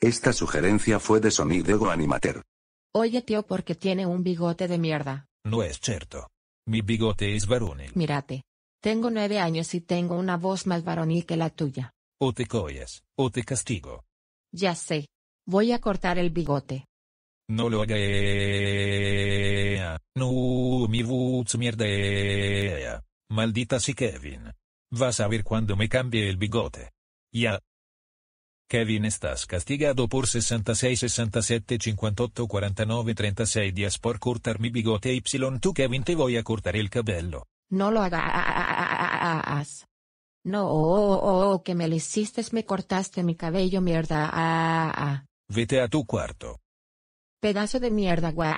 Esta sugerencia fue de Sonidego Animater. Oye tío porque tiene un bigote de mierda. No es cierto. Mi bigote es varonil. Mírate. Tengo nueve años y tengo una voz más varonil que la tuya. O te coyes, o te castigo. Ya sé. Voy a cortar el bigote. No lo haga. No, mi voz mierda. Maldita si Kevin. Vas a ver cuando me cambie el bigote. Ya, Kevin estás castigado por 66 67 58 49 36 días por cortar mi bigote y tú Kevin te voy a cortar el cabello. No lo hagas. No, oh, oh, oh, que me lo hiciste, me cortaste mi cabello, mierda. Vete a tu cuarto. Pedazo de mierda, guau.